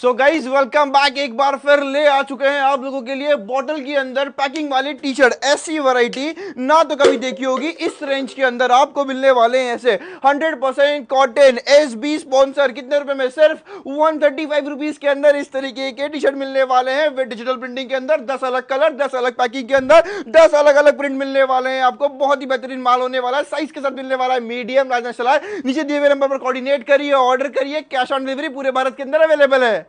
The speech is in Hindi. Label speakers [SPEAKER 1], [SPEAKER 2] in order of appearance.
[SPEAKER 1] सो गाइज वेलकम बैक एक बार फिर ले आ चुके हैं आप लोगों के लिए बॉटल के अंदर पैकिंग वाली टी शर्ट ऐसी वैरायटी ना तो कभी देखी होगी इस रेंज के अंदर आपको मिलने वाले हैं ऐसे 100% परसेंट कॉटन एस बी स्पॉन्सर कितने रुपए में सिर्फ वन थर्टी के अंदर इस तरीके के टी शर्ट मिलने वाले हैं वे डिजिटल प्रिंटिंग के अंदर दस अलग कलर दस अलग पैकिंग के अंदर दस अलग अलग प्रिंट मिलने वाले हैं आपको बहुत ही बेहतरीन माल होने वाला है साइज के साथ मिलने वाला है मीडियम राजनाथ नीचे दिए हुए नंबर पर कॉर्डिनेट करिए ऑर्डर करिए कैश ऑन डिलीवरी पूरे भारत के अंदर अवेलेबल है